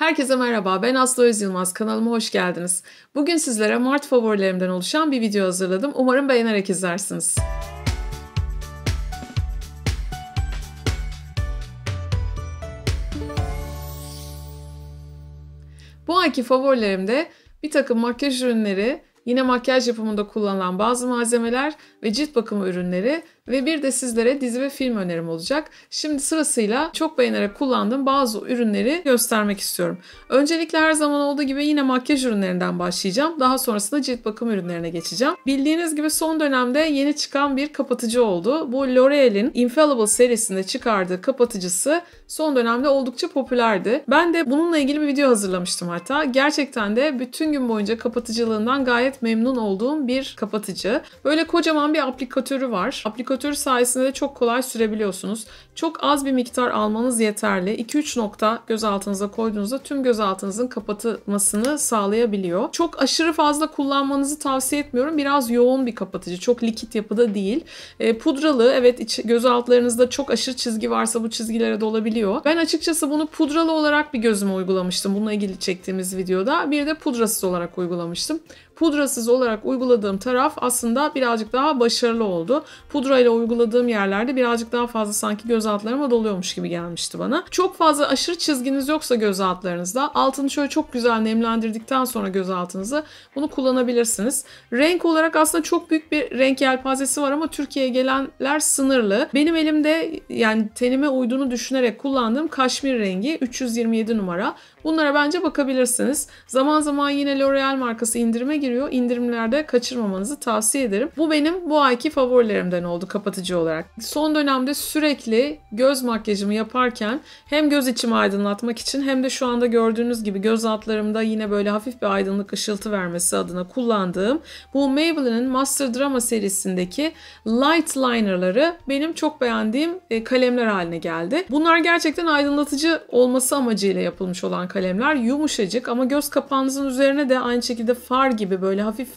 Herkese merhaba, ben Aslı Öz Kanalıma hoş geldiniz. Bugün sizlere Mart favorilerimden oluşan bir video hazırladım. Umarım beğenerek izlersiniz. Bu ayki favorilerimde bir takım makyaj ürünleri, yine makyaj yapımında kullanılan bazı malzemeler ve cilt bakımı ürünleri ve bir de sizlere dizi ve film önerim olacak. Şimdi sırasıyla çok beğenerek kullandığım bazı ürünleri göstermek istiyorum. Öncelikle her zaman olduğu gibi yine makyaj ürünlerinden başlayacağım. Daha sonrasında cilt bakım ürünlerine geçeceğim. Bildiğiniz gibi son dönemde yeni çıkan bir kapatıcı oldu. Bu L'Oreal'in Infallible serisinde çıkardığı kapatıcısı son dönemde oldukça popülerdi. Ben de bununla ilgili bir video hazırlamıştım hatta. Gerçekten de bütün gün boyunca kapatıcılığından gayet memnun olduğum bir kapatıcı. Böyle kocaman bir aplikatörü var. Aplikatör kültürü sayesinde de çok kolay sürebiliyorsunuz. Çok az bir miktar almanız yeterli. 2-3 nokta gözaltınıza koyduğunuzda tüm gözaltınızın kapatılmasını sağlayabiliyor. Çok aşırı fazla kullanmanızı tavsiye etmiyorum. Biraz yoğun bir kapatıcı. Çok likit yapıda değil. E, pudralı evet iç, gözaltlarınızda çok aşırı çizgi varsa bu çizgilere dolabiliyor. Ben açıkçası bunu pudralı olarak bir gözüme uygulamıştım. Bununla ilgili çektiğimiz videoda. Bir de pudrasız olarak uygulamıştım pudrasız olarak uyguladığım taraf aslında birazcık daha başarılı oldu. Pudra ile uyguladığım yerlerde birazcık daha fazla sanki göz altlarıma doluyormuş gibi gelmişti bana. Çok fazla aşırı çizginiz yoksa göz altlarınızda altını şöyle çok güzel nemlendirdikten sonra göz altınızı bunu kullanabilirsiniz. Renk olarak aslında çok büyük bir renk yelpazesi var ama Türkiye'ye gelenler sınırlı. Benim elimde yani tenime uyduğunu düşünerek kullandığım kaşmir rengi 327 numara. Bunlara bence bakabilirsiniz. Zaman zaman yine L'Oreal markası indirime giriyor giriyor. İndirimlerde kaçırmamanızı tavsiye ederim. Bu benim bu ayki favorilerimden oldu kapatıcı olarak. Son dönemde sürekli göz makyajımı yaparken hem göz içimi aydınlatmak için hem de şu anda gördüğünüz gibi göz altlarımda yine böyle hafif bir aydınlık ışıltı vermesi adına kullandığım bu Maybelline'in Master Drama serisindeki light linerları benim çok beğendiğim e, kalemler haline geldi. Bunlar gerçekten aydınlatıcı olması amacıyla yapılmış olan kalemler. Yumuşacık ama göz kapağınızın üzerine de aynı şekilde far gibi gibi böyle hafif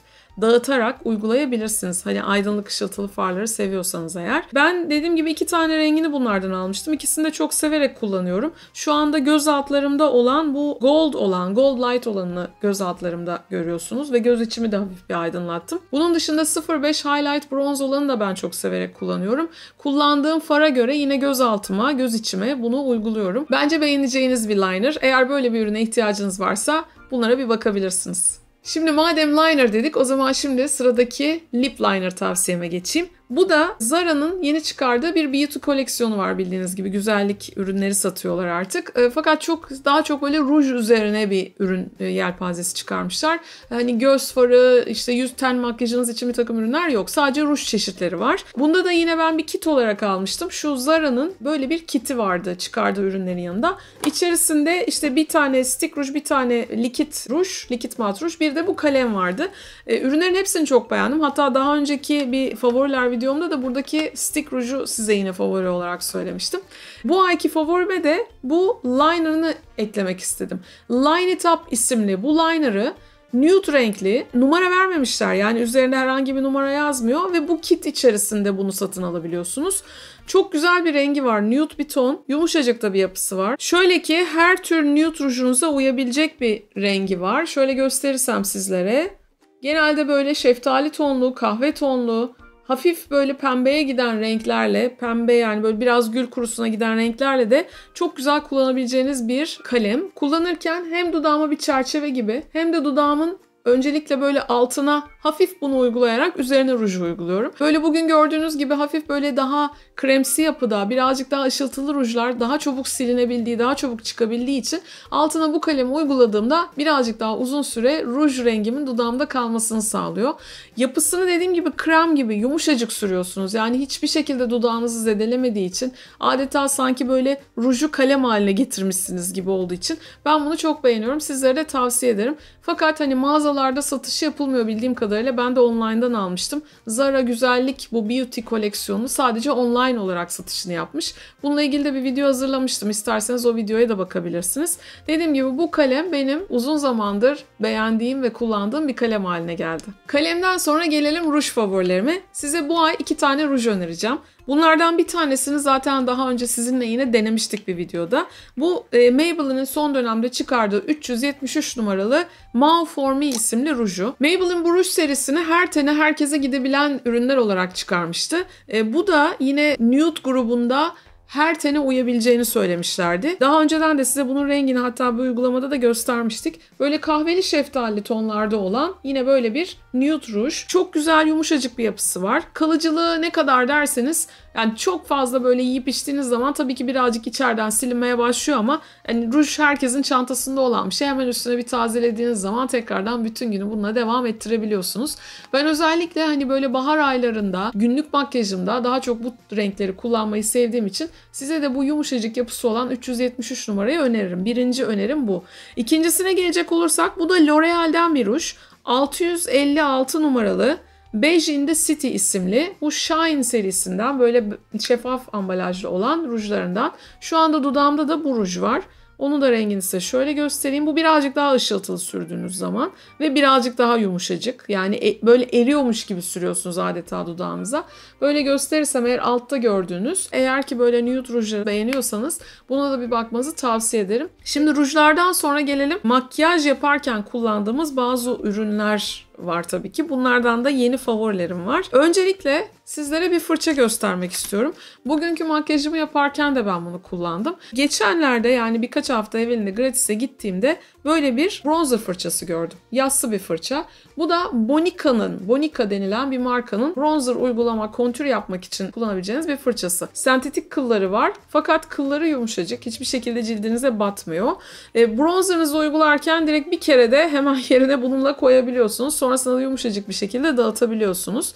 dağıtarak uygulayabilirsiniz. Hani aydınlık ışıltılı farları seviyorsanız eğer. Ben dediğim gibi iki tane rengini bunlardan almıştım. İkisini de çok severek kullanıyorum. Şu anda göz altlarımda olan bu gold olan, gold light olanını göz altlarımda görüyorsunuz ve göz içimi de hafif bir aydınlattım. Bunun dışında 05 highlight bronze olanı da ben çok severek kullanıyorum. Kullandığım fara göre yine göz altıma, göz içime bunu uyguluyorum. Bence beğeneceğiniz bir liner. Eğer böyle bir ürüne ihtiyacınız varsa bunlara bir bakabilirsiniz. Şimdi madem liner dedik o zaman şimdi sıradaki lip liner tavsiyeme geçeyim. Bu da Zara'nın yeni çıkardığı bir beauty koleksiyonu var bildiğiniz gibi. Güzellik ürünleri satıyorlar artık. Ee, fakat çok daha çok böyle ruj üzerine bir ürün e, yelpazesi çıkarmışlar. Hani göz farı, işte yüz ten makyajınız için bir takım ürünler yok. Sadece ruj çeşitleri var. Bunda da yine ben bir kit olarak almıştım. Şu Zara'nın böyle bir kiti vardı çıkardığı ürünlerin yanında. İçerisinde işte bir tane stick ruj, bir tane likit ruj, likit mat ruj, bir de bu kalem vardı. E, ürünlerin hepsini çok beğendim. Hatta daha önceki bir favoriler video videomda da buradaki stick ruju size yine favori olarak söylemiştim. Bu ayki favorime de bu liner'ını eklemek istedim. Line It Up isimli bu liner'ı nude renkli numara vermemişler yani üzerinde herhangi bir numara yazmıyor ve bu kit içerisinde bunu satın alabiliyorsunuz. Çok güzel bir rengi var nude bir ton yumuşacık da bir yapısı var. Şöyle ki her tür nude rujunuza uyabilecek bir rengi var. Şöyle gösterirsem sizlere. Genelde böyle şeftali tonlu, kahve tonlu, hafif böyle pembeye giden renklerle, pembe yani böyle biraz gül kurusuna giden renklerle de çok güzel kullanabileceğiniz bir kalem. Kullanırken hem dudağıma bir çerçeve gibi hem de dudağımın Öncelikle böyle altına hafif bunu uygulayarak üzerine ruj uyguluyorum. Böyle bugün gördüğünüz gibi hafif böyle daha kremsi yapıda, birazcık daha ışıltılı rujlar daha çabuk silinebildiği, daha çabuk çıkabildiği için altına bu kalemi uyguladığımda birazcık daha uzun süre ruj rengimin dudağımda kalmasını sağlıyor. Yapısını dediğim gibi krem gibi yumuşacık sürüyorsunuz. Yani hiçbir şekilde dudağınızı zedelemediği için adeta sanki böyle ruju kalem haline getirmişsiniz gibi olduğu için ben bunu çok beğeniyorum. Sizlere de tavsiye ederim. Fakat hani mağaza mağazalarda satışı yapılmıyor bildiğim kadarıyla. Ben de online'dan almıştım. Zara Güzellik bu beauty koleksiyonu sadece online olarak satışını yapmış. Bununla ilgili de bir video hazırlamıştım. İsterseniz o videoya da bakabilirsiniz. Dediğim gibi bu kalem benim uzun zamandır beğendiğim ve kullandığım bir kalem haline geldi. Kalemden sonra gelelim ruj favorilerime. Size bu ay iki tane ruj önereceğim. Bunlardan bir tanesini zaten daha önce sizinle yine denemiştik bir videoda. Bu e, Maybelline'in son dönemde çıkardığı 373 numaralı Mau For Me isimli ruju. Maybelline bu ruj serisini her tene herkese gidebilen ürünler olarak çıkarmıştı. E, bu da yine Nude grubunda her tene uyabileceğini söylemişlerdi. Daha önceden de size bunun rengini hatta bu uygulamada da göstermiştik. Böyle kahveli şeftali tonlarda olan yine böyle bir nude ruj. Çok güzel yumuşacık bir yapısı var. Kalıcılığı ne kadar derseniz yani çok fazla böyle yiyip içtiğiniz zaman tabii ki birazcık içeriden silinmeye başlıyor ama yani ruj herkesin çantasında olan bir şey. Hemen üstüne bir tazelediğiniz zaman tekrardan bütün günü bununla devam ettirebiliyorsunuz. Ben özellikle hani böyle bahar aylarında günlük makyajımda daha çok bu renkleri kullanmayı sevdiğim için Size de bu yumuşacık yapısı olan 373 numarayı öneririm. Birinci önerim bu. İkincisine gelecek olursak bu da L'Oreal'den bir ruj. 656 numaralı Beige in the City isimli bu Shine serisinden böyle şeffaf ambalajlı olan rujlarından. Şu anda dudağımda da bu ruj var. Onu da rengini size şöyle göstereyim. Bu birazcık daha ışıltılı sürdüğünüz zaman ve birazcık daha yumuşacık. Yani e, böyle eriyormuş gibi sürüyorsunuz adeta dudağınıza. Böyle gösterirsem eğer altta gördüğünüz eğer ki böyle nude rujları beğeniyorsanız buna da bir bakmanızı tavsiye ederim. Şimdi rujlardan sonra gelelim makyaj yaparken kullandığımız bazı ürünler var tabii ki. Bunlardan da yeni favorilerim var. Öncelikle sizlere bir fırça göstermek istiyorum. Bugünkü makyajımı yaparken de ben bunu kullandım. Geçenlerde yani birkaç hafta evinde gratis'e gittiğimde böyle bir bronzer fırçası gördüm. Yassı bir fırça. Bu da Bonica'nın, Bonica denilen bir markanın bronzer uygulama, kontür yapmak için kullanabileceğiniz bir fırçası. Sentetik kılları var fakat kılları yumuşacık. Hiçbir şekilde cildinize batmıyor. E, bronzerınızı uygularken direkt bir kere de hemen yerine bununla koyabiliyorsunuz sonrasında yumuşacık bir şekilde dağıtabiliyorsunuz.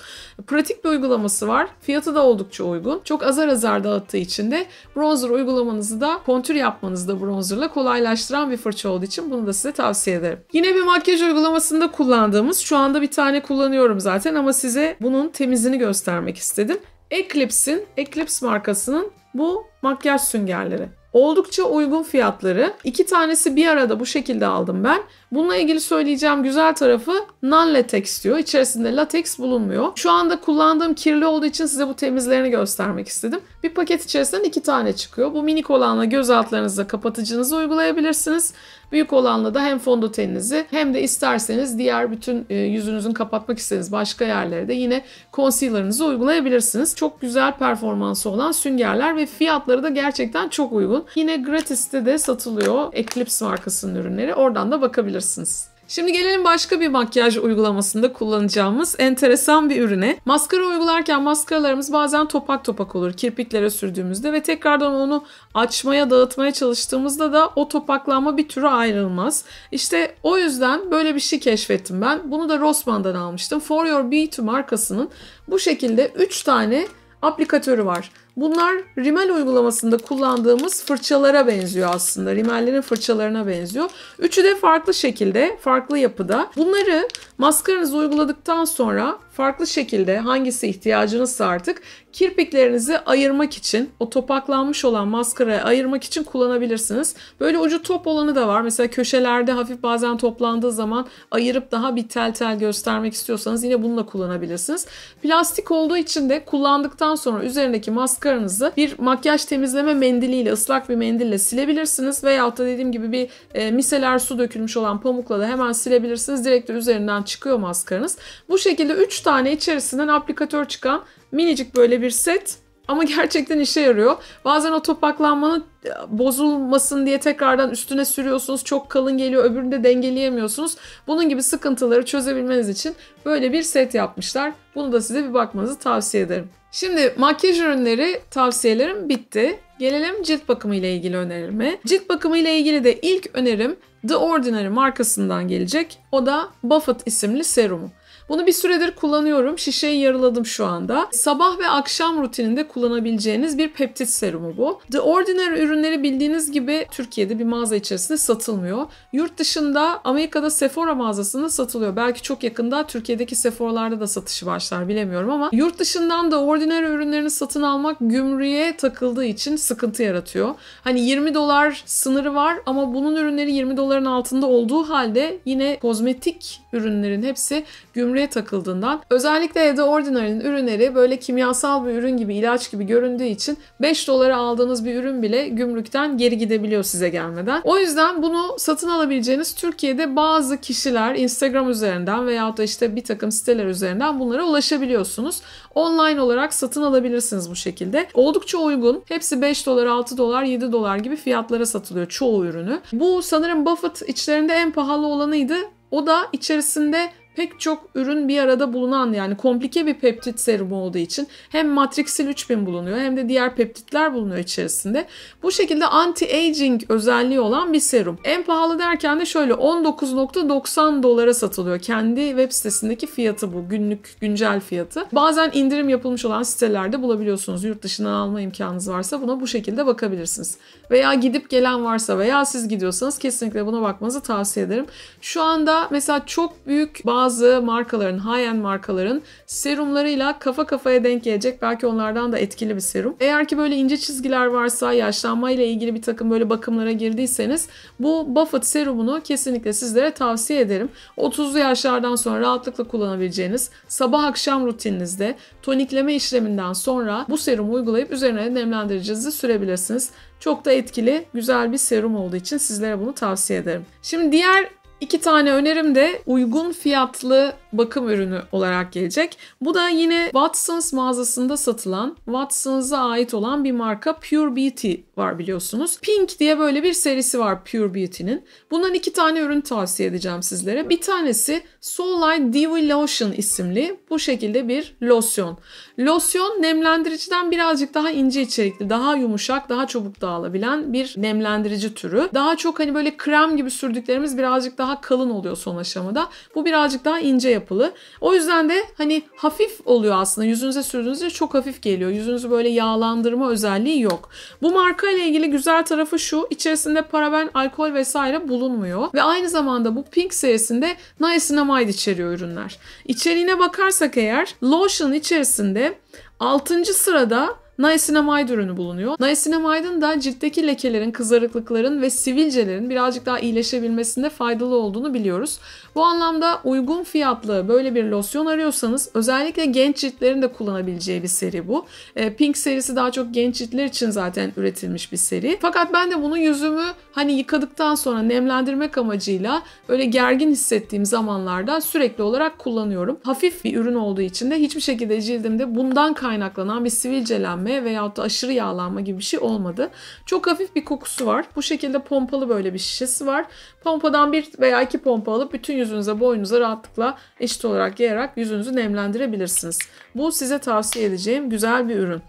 Pratik bir uygulaması var. Fiyatı da oldukça uygun. Çok azar azar dağıttığı için de bronzer uygulamanızı da kontür yapmanızı da bronzerla kolaylaştıran bir fırça olduğu için bunu da size tavsiye ederim. Yine bir makyaj uygulamasında kullandığımız şu anda bir tane kullanıyorum zaten ama size bunun temizini göstermek istedim. Eclipse'in, Eclipse markasının bu makyaj süngerleri. Oldukça uygun fiyatları. İki tanesi bir arada bu şekilde aldım ben. Bununla ilgili söyleyeceğim güzel tarafı non-latex diyor. İçerisinde latex bulunmuyor. Şu anda kullandığım kirli olduğu için size bu temizlerini göstermek istedim. Bir paket içerisinden iki tane çıkıyor. Bu minik olanla göz altlarınızda kapatıcınızı uygulayabilirsiniz. Büyük olanla da hem fondötenizi, hem de isterseniz diğer bütün e, yüzünüzün kapatmak istediğiniz başka yerlere de yine concealer'ınızı uygulayabilirsiniz. Çok güzel performansı olan süngerler ve fiyatları da gerçekten çok uygun. Yine gratis'te de satılıyor Eclipse markasının ürünleri. Oradan da bakabilirsiniz kullanabilirsiniz. Şimdi gelelim başka bir makyaj uygulamasında kullanacağımız enteresan bir ürüne. Maskara uygularken maskaralarımız bazen topak topak olur kirpiklere sürdüğümüzde ve tekrardan onu açmaya dağıtmaya çalıştığımızda da o topaklanma bir türü ayrılmaz. İşte o yüzden böyle bir şey keşfettim ben. Bunu da Rossmann'dan almıştım. For Your Beauty markasının bu şekilde 3 tane aplikatörü var. Bunlar rimel uygulamasında kullandığımız fırçalara benziyor aslında. Rimellerin fırçalarına benziyor. Üçü de farklı şekilde, farklı yapıda. Bunları maskaranızı uyguladıktan sonra farklı şekilde hangisi ihtiyacınızsa artık kirpiklerinizi ayırmak için o topaklanmış olan maskarayı ayırmak için kullanabilirsiniz. Böyle ucu top olanı da var. Mesela köşelerde hafif bazen toplandığı zaman ayırıp daha bir tel tel göstermek istiyorsanız yine bunu da kullanabilirsiniz. Plastik olduğu için de kullandıktan sonra üzerindeki maskara çıkarınızı bir makyaj temizleme mendiliyle ıslak bir mendille silebilirsiniz. Veyahut da dediğim gibi bir e, miseler su dökülmüş olan pamukla da hemen silebilirsiniz. Direkt de üzerinden çıkıyor maskaranız. Bu şekilde 3 tane içerisinden aplikatör çıkan minicik böyle bir set ama gerçekten işe yarıyor. Bazen o topaklanmanın e, bozulmasın diye tekrardan üstüne sürüyorsunuz. Çok kalın geliyor. Öbürünü de dengeleyemiyorsunuz. Bunun gibi sıkıntıları çözebilmeniz için böyle bir set yapmışlar. Bunu da size bir bakmanızı tavsiye ederim. Şimdi makyaj ürünleri tavsiyelerim bitti. Gelelim cilt bakımı ile ilgili önerime. Cilt bakımı ile ilgili de ilk önerim The Ordinary markasından gelecek. O da Buffett isimli serumu. Bunu bir süredir kullanıyorum. Şişeyi yarıladım şu anda. Sabah ve akşam rutininde kullanabileceğiniz bir peptit serumu bu. The Ordinary ürünleri bildiğiniz gibi Türkiye'de bir mağaza içerisinde satılmıyor. Yurt dışında Amerika'da Sephora mağazasında satılıyor. Belki çok yakında Türkiye'deki Sephora'larda da satışı başlar bilemiyorum ama yurt dışından da Ordinary ürünlerini satın almak gümrüğe takıldığı için sıkıntı yaratıyor. Hani 20 dolar sınırı var ama bunun ürünleri 20 doların altında olduğu halde yine kozmetik ürünlerin hepsi gümrüğe kömürlüğe takıldığından özellikle Ede Ordinary'nin ürünleri böyle kimyasal bir ürün gibi ilaç gibi göründüğü için 5 dolara aldığınız bir ürün bile gümrükten geri gidebiliyor size gelmeden. O yüzden bunu satın alabileceğiniz Türkiye'de bazı kişiler Instagram üzerinden veyahut da işte bir takım siteler üzerinden bunlara ulaşabiliyorsunuz. Online olarak satın alabilirsiniz bu şekilde. Oldukça uygun. Hepsi 5 dolar, 6 dolar, 7 dolar gibi fiyatlara satılıyor çoğu ürünü. Bu sanırım Buffett içlerinde en pahalı olanıydı. O da içerisinde pek çok ürün bir arada bulunan yani komplike bir peptit serumu olduğu için hem Matrixil 3000 bulunuyor hem de diğer peptitler bulunuyor içerisinde. Bu şekilde anti-aging özelliği olan bir serum. En pahalı derken de şöyle 19.90 dolara satılıyor. Kendi web sitesindeki fiyatı bu. Günlük güncel fiyatı. Bazen indirim yapılmış olan sitelerde bulabiliyorsunuz. Yurt dışından alma imkanınız varsa buna bu şekilde bakabilirsiniz. Veya gidip gelen varsa veya siz gidiyorsanız kesinlikle buna bakmanızı tavsiye ederim. Şu anda mesela çok büyük bazı bazı markaların, high-end markaların serumlarıyla kafa kafaya denk gelecek. Belki onlardan da etkili bir serum. Eğer ki böyle ince çizgiler varsa, yaşlanma ile ilgili bir takım böyle bakımlara girdiyseniz bu Buffett serumunu kesinlikle sizlere tavsiye ederim. 30'lu yaşlardan sonra rahatlıkla kullanabileceğiniz sabah akşam rutininizde tonikleme işleminden sonra bu serumu uygulayıp üzerine nemlendiricinizi sürebilirsiniz. Çok da etkili, güzel bir serum olduğu için sizlere bunu tavsiye ederim. Şimdi diğer İki tane önerim de uygun fiyatlı bakım ürünü olarak gelecek. Bu da yine Watsons mağazasında satılan, Watsons'a ait olan bir marka Pure Beauty var biliyorsunuz. Pink diye böyle bir serisi var Pure Beauty'nin. Bundan iki tane ürün tavsiye edeceğim sizlere. Bir tanesi Soul Light Dewy Lotion isimli bu şekilde bir losyon. Losyon nemlendiriciden birazcık daha ince içerikli, daha yumuşak, daha çabuk dağılabilen bir nemlendirici türü. Daha çok hani böyle krem gibi sürdüklerimiz birazcık daha daha kalın oluyor son aşamada. Bu birazcık daha ince yapılı. O yüzden de hani hafif oluyor aslında. Yüzünüze sürdüğünüzde çok hafif geliyor. Yüzünüzü böyle yağlandırma özelliği yok. Bu marka ile ilgili güzel tarafı şu. içerisinde paraben, alkol vesaire bulunmuyor. Ve aynı zamanda bu Pink serisinde niacinamide içeriyor ürünler. İçeriğine bakarsak eğer lotion içerisinde 6. sırada niacinamide ürünü bulunuyor. Niacinamide'ın da ciltteki lekelerin, kızarıklıkların ve sivilcelerin birazcık daha iyileşebilmesinde faydalı olduğunu biliyoruz. Bu anlamda uygun fiyatlı böyle bir losyon arıyorsanız özellikle genç ciltlerin de kullanabileceği bir seri bu. E, Pink serisi daha çok genç ciltler için zaten üretilmiş bir seri. Fakat ben de bunu yüzümü hani yıkadıktan sonra nemlendirmek amacıyla böyle gergin hissettiğim zamanlarda sürekli olarak kullanıyorum. Hafif bir ürün olduğu için de hiçbir şekilde cildimde bundan kaynaklanan bir sivilcelenme beslenme veyahut da aşırı yağlanma gibi bir şey olmadı. Çok hafif bir kokusu var. Bu şekilde pompalı böyle bir şişesi var. Pompadan bir veya iki pompa alıp bütün yüzünüze boynunuza rahatlıkla eşit olarak yayarak yüzünüzü nemlendirebilirsiniz. Bu size tavsiye edeceğim güzel bir ürün.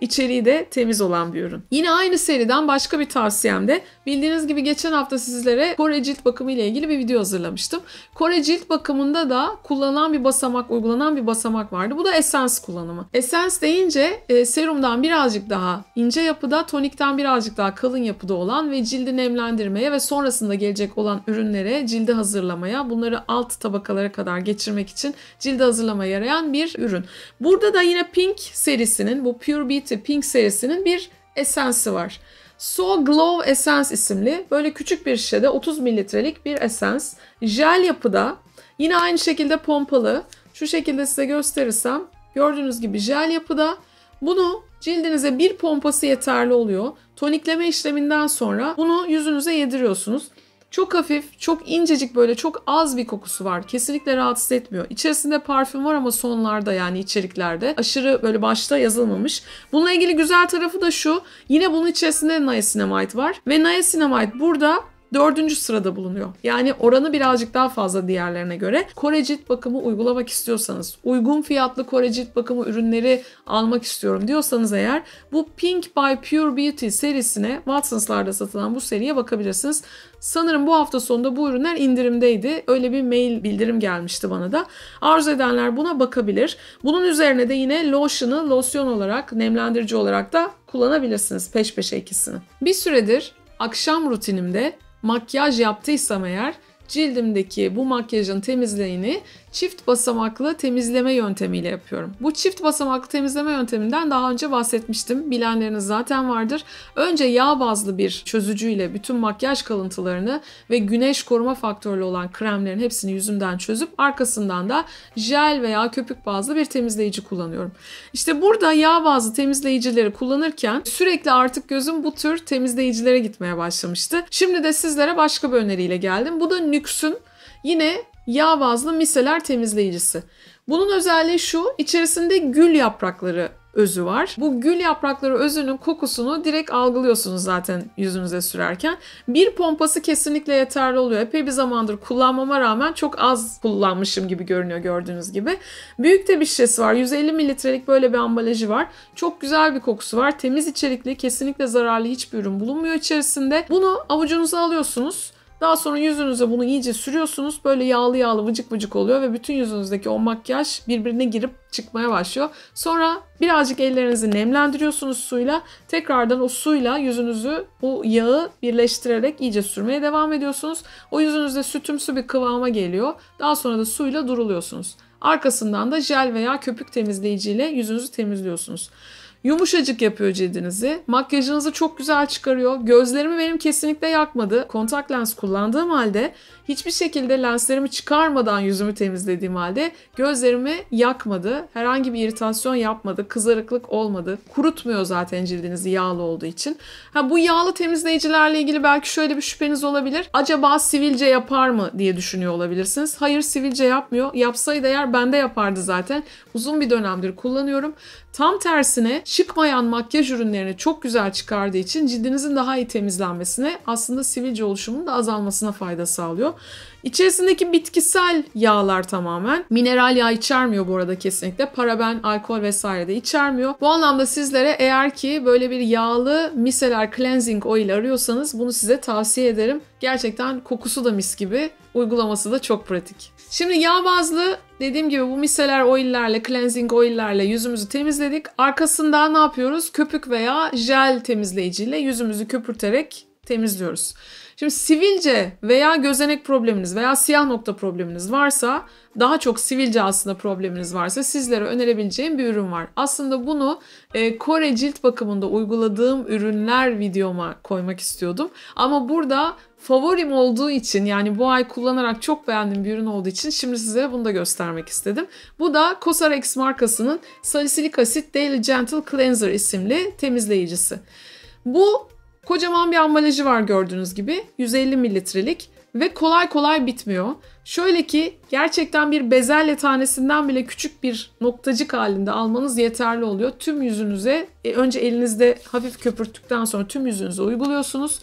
İçeriği de temiz olan bir ürün. Yine aynı seriden başka bir tavsiyem de bildiğiniz gibi geçen hafta sizlere Kore cilt bakımı ile ilgili bir video hazırlamıştım. Kore cilt bakımında da kullanılan bir basamak, uygulanan bir basamak vardı. Bu da esens kullanımı. Esens deyince e, serumdan birazcık daha ince yapıda, tonikten birazcık daha kalın yapıda olan ve cildi nemlendirmeye ve sonrasında gelecek olan ürünlere cildi hazırlamaya, bunları alt tabakalara kadar geçirmek için cildi hazırlamaya yarayan bir ürün. Burada da yine Pink serisinin bu Pure Beat Beauty Pink serisinin bir esansı var. So Glow Essence isimli böyle küçük bir şişede 30 mililitrelik bir esans, Jel yapıda yine aynı şekilde pompalı. Şu şekilde size gösterirsem gördüğünüz gibi jel yapıda. Bunu cildinize bir pompası yeterli oluyor. Tonikleme işleminden sonra bunu yüzünüze yediriyorsunuz. Çok hafif, çok incecik böyle çok az bir kokusu var. Kesinlikle rahatsız etmiyor. İçerisinde parfüm var ama sonlarda yani içeriklerde. Aşırı böyle başta yazılmamış. Bununla ilgili güzel tarafı da şu. Yine bunun içerisinde niacinamide var. Ve niacinamide burada dördüncü sırada bulunuyor. Yani oranı birazcık daha fazla diğerlerine göre. Kore cilt bakımı uygulamak istiyorsanız, uygun fiyatlı Kore cilt bakımı ürünleri almak istiyorum diyorsanız eğer bu Pink by Pure Beauty serisine Watsons'larda satılan bu seriye bakabilirsiniz. Sanırım bu hafta sonunda bu ürünler indirimdeydi. Öyle bir mail bildirim gelmişti bana da. Arzu edenler buna bakabilir. Bunun üzerine de yine lotion'ı losyon olarak, nemlendirici olarak da kullanabilirsiniz peş peşe ikisini. Bir süredir akşam rutinimde makyaj yaptıysam eğer cildimdeki bu makyajın temizliğini çift basamaklı temizleme yöntemiyle yapıyorum. Bu çift basamaklı temizleme yönteminden daha önce bahsetmiştim. Bilenleriniz zaten vardır. Önce yağ bazlı bir çözücüyle bütün makyaj kalıntılarını ve güneş koruma faktörlü olan kremlerin hepsini yüzümden çözüp arkasından da jel veya köpük bazlı bir temizleyici kullanıyorum. İşte burada yağ bazlı temizleyicileri kullanırken sürekli artık gözüm bu tür temizleyicilere gitmeye başlamıştı. Şimdi de sizlere başka bir öneriyle geldim. Bu da Nüksün Yine yağ bazlı miseler temizleyicisi. Bunun özelliği şu, içerisinde gül yaprakları özü var. Bu gül yaprakları özünün kokusunu direkt algılıyorsunuz zaten yüzünüze sürerken. Bir pompası kesinlikle yeterli oluyor. Epey bir zamandır kullanmama rağmen çok az kullanmışım gibi görünüyor gördüğünüz gibi. Büyük de bir şişesi var. 150 mililitrelik böyle bir ambalajı var. Çok güzel bir kokusu var. Temiz içerikli, kesinlikle zararlı hiçbir ürün bulunmuyor içerisinde. Bunu avucunuza alıyorsunuz. Daha sonra yüzünüze bunu iyice sürüyorsunuz. Böyle yağlı yağlı vıcık vıcık oluyor ve bütün yüzünüzdeki o makyaj birbirine girip çıkmaya başlıyor. Sonra birazcık ellerinizi nemlendiriyorsunuz suyla. Tekrardan o suyla yüzünüzü bu yağı birleştirerek iyice sürmeye devam ediyorsunuz. O yüzünüzde sütümsü bir kıvama geliyor. Daha sonra da suyla duruluyorsunuz. Arkasından da jel veya köpük temizleyiciyle yüzünüzü temizliyorsunuz. Yumuşacık yapıyor cildinizi. Makyajınızı çok güzel çıkarıyor. Gözlerimi benim kesinlikle yakmadı. Kontak lens kullandığım halde Hiçbir şekilde lenslerimi çıkarmadan yüzümü temizlediğim halde gözlerimi yakmadı. Herhangi bir iritasyon yapmadı. Kızarıklık olmadı. Kurutmuyor zaten cildinizi yağlı olduğu için. Ha bu yağlı temizleyicilerle ilgili belki şöyle bir şüpheniz olabilir. Acaba sivilce yapar mı diye düşünüyor olabilirsiniz. Hayır sivilce yapmıyor. Yapsaydı eğer bende yapardı zaten. Uzun bir dönemdir kullanıyorum. Tam tersine çıkmayan makyaj ürünlerini çok güzel çıkardığı için cildinizin daha iyi temizlenmesine aslında sivilce oluşumunun da azalmasına fayda sağlıyor. İçerisindeki bitkisel yağlar tamamen. Mineral yağ içermiyor bu arada kesinlikle. Paraben, alkol vesaire de içermiyor. Bu anlamda sizlere eğer ki böyle bir yağlı miseler cleansing oil arıyorsanız bunu size tavsiye ederim. Gerçekten kokusu da mis gibi. Uygulaması da çok pratik. Şimdi yağ bazlı dediğim gibi bu miseler oillerle, cleansing oillerle yüzümüzü temizledik. Arkasında ne yapıyoruz? Köpük veya jel temizleyiciyle yüzümüzü köpürterek temizliyoruz. Şimdi sivilce veya gözenek probleminiz veya siyah nokta probleminiz varsa daha çok sivilce aslında probleminiz varsa sizlere önerebileceğim bir ürün var. Aslında bunu e, Kore cilt bakımında uyguladığım ürünler videoma koymak istiyordum. Ama burada favorim olduğu için yani bu ay kullanarak çok beğendiğim bir ürün olduğu için şimdi size bunu da göstermek istedim. Bu da Cosrx markasının Salisilik Asit Daily Gentle Cleanser isimli temizleyicisi. Bu Kocaman bir ambalajı var gördüğünüz gibi. 150 mililitrelik ve kolay kolay bitmiyor. Şöyle ki gerçekten bir bezelye tanesinden bile küçük bir noktacık halinde almanız yeterli oluyor. Tüm yüzünüze e, önce elinizde hafif köpürttükten sonra tüm yüzünüze uyguluyorsunuz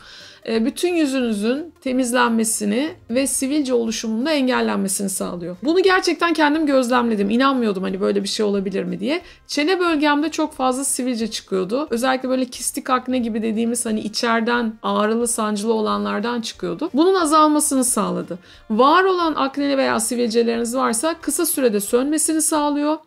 e, bütün yüzünüzün temizlenmesini ve sivilce oluşumunda engellenmesini sağlıyor. Bunu gerçekten kendim gözlemledim. İnanmıyordum hani böyle bir şey olabilir mi diye. Çene bölgemde çok fazla sivilce çıkıyordu. Özellikle böyle kistik akne gibi dediğimiz hani içeriden ağrılı sancılı olanlardan çıkıyordu. Bunun azalmasını sağladı. Var olan akne veya sivilceleriniz varsa kısa sürede sönmesini sağlıyor.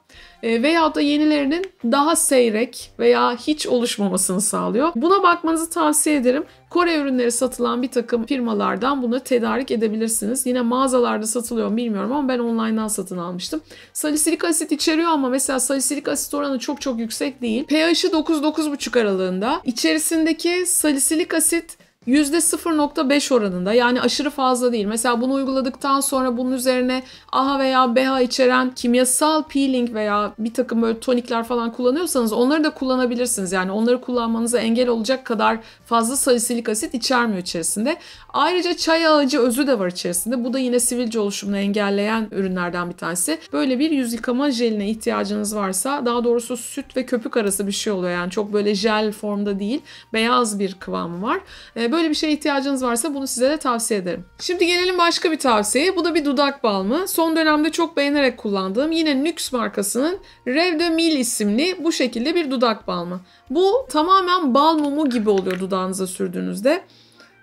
Ee, veya da yenilerinin daha seyrek veya hiç oluşmamasını sağlıyor. Buna bakmanızı tavsiye ederim. Kore ürünleri satılan bir takım firmalardan bunu tedarik edebilirsiniz. Yine mağazalarda satılıyor mu bilmiyorum ama ben online'dan satın almıştım. Salisilik asit içeriyor ama mesela salisilik asit oranı çok çok yüksek değil. pH'i 9-9,5 aralığında. İçerisindeki salisilik asit %0.5 oranında yani aşırı fazla değil. Mesela bunu uyguladıktan sonra bunun üzerine AHA veya BHA içeren kimyasal peeling veya bir takım böyle tonikler falan kullanıyorsanız onları da kullanabilirsiniz. Yani onları kullanmanıza engel olacak kadar fazla salisilik asit içermiyor içerisinde. Ayrıca çay ağacı özü de var içerisinde. Bu da yine sivilce oluşumunu engelleyen ürünlerden bir tanesi. Böyle bir yüz yıkama jeline ihtiyacınız varsa daha doğrusu süt ve köpük arası bir şey oluyor. Yani çok böyle jel formda değil beyaz bir kıvamı var. Böyle ee, Böyle bir şeye ihtiyacınız varsa bunu size de tavsiye ederim. Şimdi gelelim başka bir tavsiyeye. Bu da bir dudak balmı. Son dönemde çok beğenerek kullandığım yine Nux markasının Rev de Mil isimli bu şekilde bir dudak balmı. Bu tamamen bal mumu gibi oluyor dudağınıza sürdüğünüzde.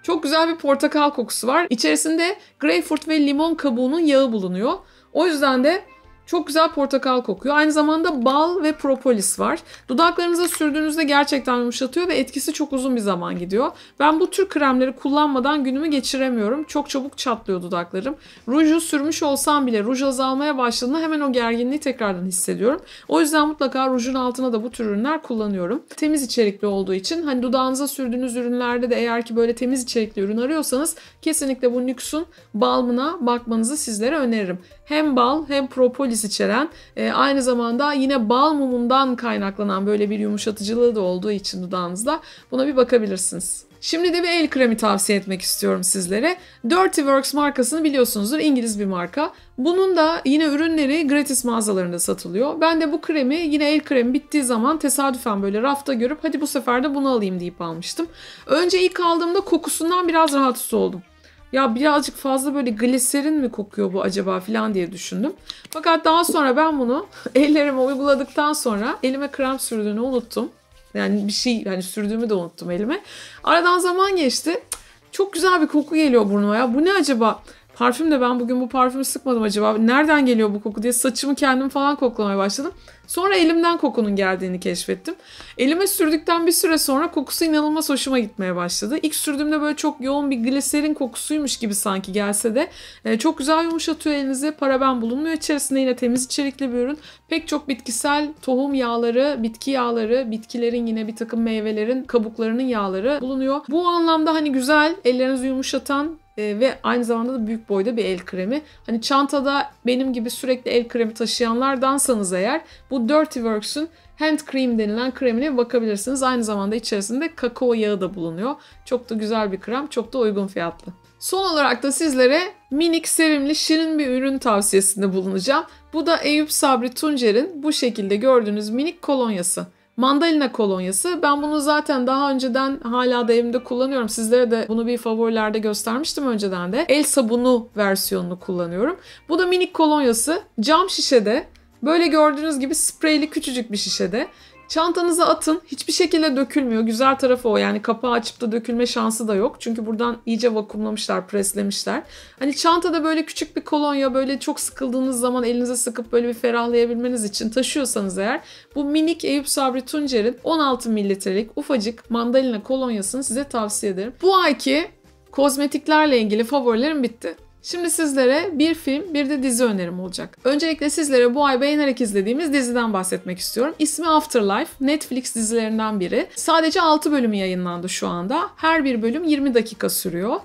Çok güzel bir portakal kokusu var. İçerisinde greyfurt ve limon kabuğunun yağı bulunuyor. O yüzden de çok güzel portakal kokuyor. Aynı zamanda bal ve propolis var. Dudaklarınıza sürdüğünüzde gerçekten yumuşatıyor ve etkisi çok uzun bir zaman gidiyor. Ben bu tür kremleri kullanmadan günümü geçiremiyorum. Çok çabuk çatlıyor dudaklarım. Ruju sürmüş olsam bile ruj azalmaya başladığında hemen o gerginliği tekrardan hissediyorum. O yüzden mutlaka rujun altına da bu tür ürünler kullanıyorum. Temiz içerikli olduğu için hani dudağınıza sürdüğünüz ürünlerde de eğer ki böyle temiz içerikli ürün arıyorsanız kesinlikle bu Nux'un balmına bakmanızı sizlere öneririm hem bal hem propolis içeren e, aynı zamanda yine bal mumundan kaynaklanan böyle bir yumuşatıcılığı da olduğu için dudağınızda buna bir bakabilirsiniz. Şimdi de bir el kremi tavsiye etmek istiyorum sizlere. Dirty Works markasını biliyorsunuzdur. İngiliz bir marka. Bunun da yine ürünleri gratis mağazalarında satılıyor. Ben de bu kremi yine el kremi bittiği zaman tesadüfen böyle rafta görüp hadi bu sefer de bunu alayım deyip almıştım. Önce ilk aldığımda kokusundan biraz rahatsız oldum ya birazcık fazla böyle gliserin mi kokuyor bu acaba falan diye düşündüm. Fakat daha sonra ben bunu ellerime uyguladıktan sonra elime krem sürdüğünü unuttum. Yani bir şey hani sürdüğümü de unuttum elime. Aradan zaman geçti. Çok güzel bir koku geliyor burnuma ya. Bu ne acaba? Parfüm de ben bugün bu parfümü sıkmadım acaba. Nereden geliyor bu koku diye saçımı kendim falan koklamaya başladım. Sonra elimden kokunun geldiğini keşfettim. Elime sürdükten bir süre sonra kokusu inanılmaz hoşuma gitmeye başladı. İlk sürdüğümde böyle çok yoğun bir gliserin kokusuymuş gibi sanki gelse de e, çok güzel yumuşatıyor elinizi. Paraben bulunmuyor içerisinde yine temiz içerikli bir ürün. Pek çok bitkisel tohum yağları, bitki yağları, bitkilerin yine bir takım meyvelerin kabuklarının yağları bulunuyor. Bu anlamda hani güzel, ellerinizi yumuşatan, e, ve aynı zamanda da büyük boyda bir el kremi. Hani çantada benim gibi sürekli el kremi taşıyanlardansanız eğer bu Dirty Works'un Hand Cream denilen kremine bakabilirsiniz. Aynı zamanda içerisinde kakao yağı da bulunuyor. Çok da güzel bir krem, çok da uygun fiyatlı. Son olarak da sizlere minik, sevimli, şirin bir ürün tavsiyesinde bulunacağım. Bu da Eyüp Sabri Tuncer'in bu şekilde gördüğünüz minik kolonyası. Mandalina kolonyası. Ben bunu zaten daha önceden hala da evimde kullanıyorum. Sizlere de bunu bir favorilerde göstermiştim önceden de. El sabunu versiyonunu kullanıyorum. Bu da minik kolonyası. Cam şişede Böyle gördüğünüz gibi spreyli küçücük bir şişede. Çantanıza atın. Hiçbir şekilde dökülmüyor. Güzel tarafı o. Yani kapağı açıp da dökülme şansı da yok. Çünkü buradan iyice vakumlamışlar, preslemişler. Hani çantada böyle küçük bir kolonya böyle çok sıkıldığınız zaman elinize sıkıp böyle bir ferahlayabilmeniz için taşıyorsanız eğer bu minik Eyüp Sabri Tuncer'in 16 mililitrelik ufacık mandalina kolonyasını size tavsiye ederim. Bu ayki kozmetiklerle ilgili favorilerim bitti. Şimdi sizlere bir film bir de dizi önerim olacak. Öncelikle sizlere bu ay beğenerek izlediğimiz diziden bahsetmek istiyorum. İsmi Afterlife, Netflix dizilerinden biri. Sadece 6 bölümü yayınlandı şu anda. Her bir bölüm 20 dakika sürüyor.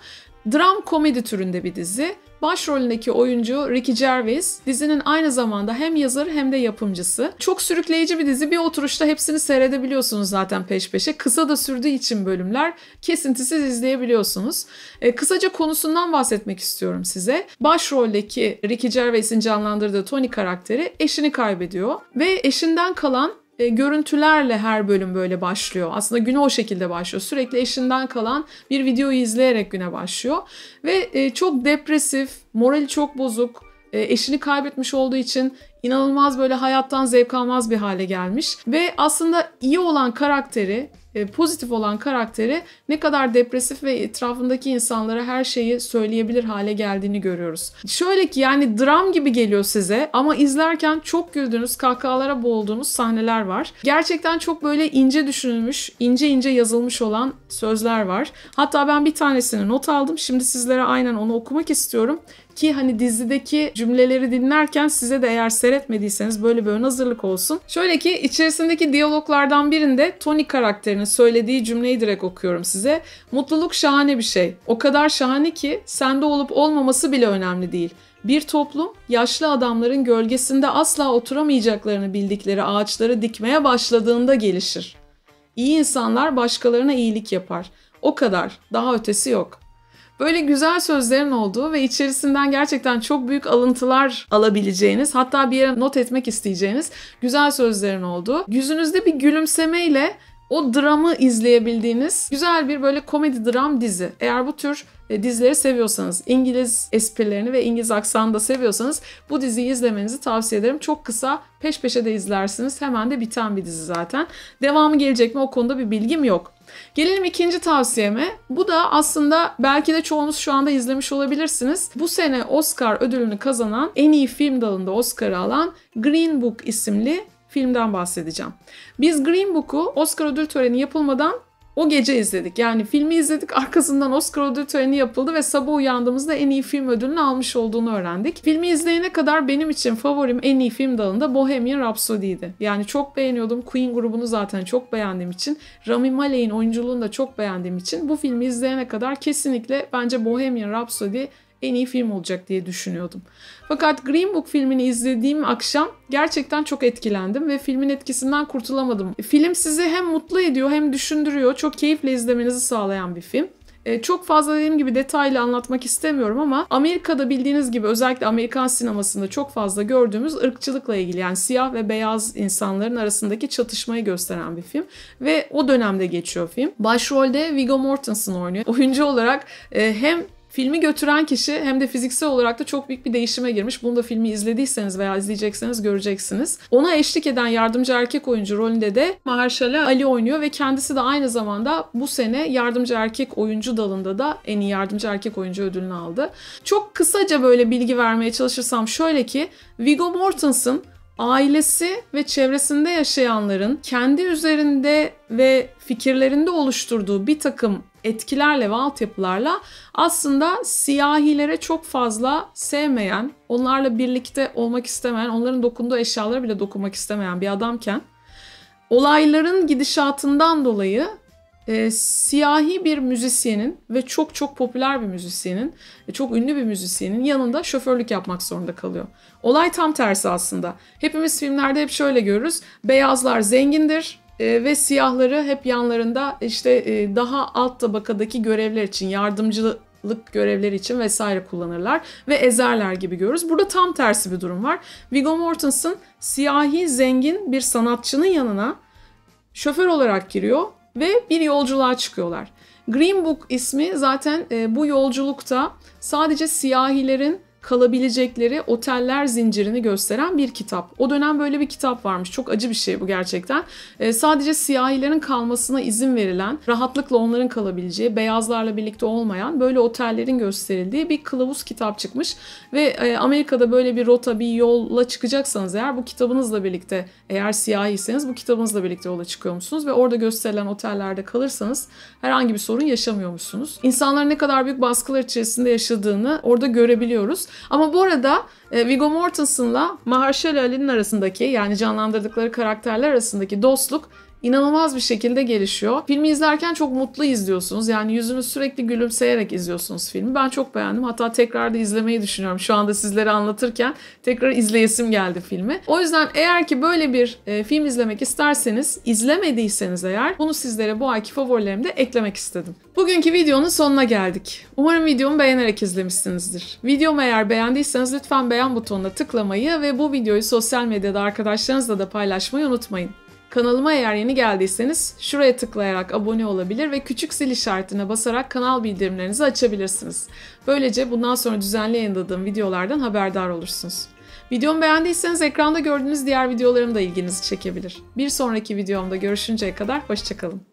Dram komedi türünde bir dizi. Başrolündeki oyuncu Ricky Gervais dizinin aynı zamanda hem yazarı hem de yapımcısı. Çok sürükleyici bir dizi. Bir oturuşta hepsini seyredebiliyorsunuz zaten peş peşe. Kısa da sürdüğü için bölümler kesintisiz izleyebiliyorsunuz. E, kısaca konusundan bahsetmek istiyorum size. Başroldeki Ricky Gervais'in canlandırdığı Tony karakteri eşini kaybediyor ve eşinden kalan e, görüntülerle her bölüm böyle başlıyor. Aslında güne o şekilde başlıyor. Sürekli eşinden kalan bir videoyu izleyerek güne başlıyor. Ve e, çok depresif, morali çok bozuk, e, eşini kaybetmiş olduğu için inanılmaz böyle hayattan zevk almaz bir hale gelmiş. Ve aslında iyi olan karakteri, e, pozitif olan karakteri ne kadar depresif ve etrafındaki insanlara her şeyi söyleyebilir hale geldiğini görüyoruz. Şöyle ki yani dram gibi geliyor size ama izlerken çok güldüğünüz, kahkahalara boğulduğunuz sahneler var. Gerçekten çok böyle ince düşünülmüş, ince ince yazılmış olan sözler var. Hatta ben bir tanesini not aldım. Şimdi sizlere aynen onu okumak istiyorum ki hani dizideki cümleleri dinlerken size de eğer seyretmediyseniz böyle bir hazırlık olsun. Şöyle ki içerisindeki diyaloglardan birinde Tony karakterinin söylediği cümleyi direkt okuyorum size. Mutluluk şahane bir şey. O kadar şahane ki sende olup olmaması bile önemli değil. Bir toplum yaşlı adamların gölgesinde asla oturamayacaklarını bildikleri ağaçları dikmeye başladığında gelişir. İyi insanlar başkalarına iyilik yapar. O kadar, daha ötesi yok. Böyle güzel sözlerin olduğu ve içerisinden gerçekten çok büyük alıntılar alabileceğiniz, hatta bir yere not etmek isteyeceğiniz güzel sözlerin olduğu, yüzünüzde bir gülümsemeyle o dramı izleyebildiğiniz güzel bir böyle komedi dram dizi. Eğer bu tür e, dizileri seviyorsanız, İngiliz esprilerini ve İngiliz aksanını da seviyorsanız bu diziyi izlemenizi tavsiye ederim. Çok kısa, peş peşe de izlersiniz. Hemen de biten bir dizi zaten. Devamı gelecek mi o konuda bir bilgim yok. Gelelim ikinci tavsiyeme. Bu da aslında belki de çoğunuz şu anda izlemiş olabilirsiniz. Bu sene Oscar ödülünü kazanan en iyi film dalında Oscar'ı alan Green Book isimli filmden bahsedeceğim. Biz Green Book'u Oscar ödül töreni yapılmadan o gece izledik. Yani filmi izledik arkasından Oscar ödül töreni yapıldı ve sabah uyandığımızda en iyi film ödülünü almış olduğunu öğrendik. Filmi izleyene kadar benim için favorim en iyi film dalında Bohemian Rhapsody'ydi. Yani çok beğeniyordum. Queen grubunu zaten çok beğendiğim için. Rami Malek'in oyunculuğunu da çok beğendiğim için bu filmi izleyene kadar kesinlikle bence Bohemian Rhapsody en iyi film olacak diye düşünüyordum. Fakat Green Book filmini izlediğim akşam gerçekten çok etkilendim ve filmin etkisinden kurtulamadım. Film sizi hem mutlu ediyor hem düşündürüyor. Çok keyifle izlemenizi sağlayan bir film. E, çok fazla dediğim gibi detaylı anlatmak istemiyorum ama Amerika'da bildiğiniz gibi özellikle Amerikan sinemasında çok fazla gördüğümüz ırkçılıkla ilgili yani siyah ve beyaz insanların arasındaki çatışmayı gösteren bir film ve o dönemde geçiyor film. Başrolde Viggo Mortensen oynuyor. Oyuncu olarak e, hem Filmi götüren kişi hem de fiziksel olarak da çok büyük bir değişime girmiş. Bunu da filmi izlediyseniz veya izleyecekseniz göreceksiniz. Ona eşlik eden yardımcı erkek oyuncu rolünde de Mahershala Ali oynuyor ve kendisi de aynı zamanda bu sene yardımcı erkek oyuncu dalında da en iyi yardımcı erkek oyuncu ödülünü aldı. Çok kısaca böyle bilgi vermeye çalışırsam şöyle ki Viggo Mortensen ailesi ve çevresinde yaşayanların kendi üzerinde ve fikirlerinde oluşturduğu bir takım etkilerle ve altyapılarla aslında siyahilere çok fazla sevmeyen, onlarla birlikte olmak istemeyen, onların dokunduğu eşyalara bile dokunmak istemeyen bir adamken olayların gidişatından dolayı e, siyahi bir müzisyenin ve çok çok popüler bir müzisyenin, e, çok ünlü bir müzisyenin yanında şoförlük yapmak zorunda kalıyor. Olay tam tersi aslında. Hepimiz filmlerde hep şöyle görürüz. Beyazlar zengindir, e, ve siyahları hep yanlarında işte e, daha alt tabakadaki görevler için yardımcı lık görevleri için vesaire kullanırlar ve ezerler gibi görürüz. Burada tam tersi bir durum var. Viggo Mortensen siyahi zengin bir sanatçının yanına şoför olarak giriyor ve bir yolculuğa çıkıyorlar. Green Book ismi zaten e, bu yolculukta sadece siyahilerin kalabilecekleri oteller zincirini gösteren bir kitap. O dönem böyle bir kitap varmış. Çok acı bir şey bu gerçekten. E, sadece siyahilerin kalmasına izin verilen, rahatlıkla onların kalabileceği, beyazlarla birlikte olmayan böyle otellerin gösterildiği bir kılavuz kitap çıkmış. Ve e, Amerika'da böyle bir rota, bir yolla çıkacaksanız eğer bu kitabınızla birlikte, eğer siyahiyseniz bu kitabınızla birlikte yola çıkıyor musunuz? Ve orada gösterilen otellerde kalırsanız herhangi bir sorun yaşamıyor musunuz? İnsanlar ne kadar büyük baskılar içerisinde yaşadığını orada görebiliyoruz. Ama bu arada e, Viggo Mortensen'la Mahershala Ali'nin arasındaki yani canlandırdıkları karakterler arasındaki dostluk inanılmaz bir şekilde gelişiyor. Filmi izlerken çok mutlu izliyorsunuz. Yani yüzünüz sürekli gülümseyerek izliyorsunuz filmi. Ben çok beğendim. Hatta tekrar da izlemeyi düşünüyorum. Şu anda sizlere anlatırken tekrar izleyesim geldi filmi. O yüzden eğer ki böyle bir e, film izlemek isterseniz, izlemediyseniz eğer bunu sizlere bu ayki favorilerimde eklemek istedim. Bugünkü videonun sonuna geldik. Umarım videomu beğenerek izlemişsinizdir. Videomu eğer beğendiyseniz lütfen beğen butonuna tıklamayı ve bu videoyu sosyal medyada arkadaşlarınızla da paylaşmayı unutmayın. Kanalıma eğer yeni geldiyseniz şuraya tıklayarak abone olabilir ve küçük zil işaretine basarak kanal bildirimlerinizi açabilirsiniz. Böylece bundan sonra düzenli yayınladığım videolardan haberdar olursunuz. Videomu beğendiyseniz ekranda gördüğünüz diğer videolarım da ilginizi çekebilir. Bir sonraki videomda görüşünceye kadar hoşçakalın.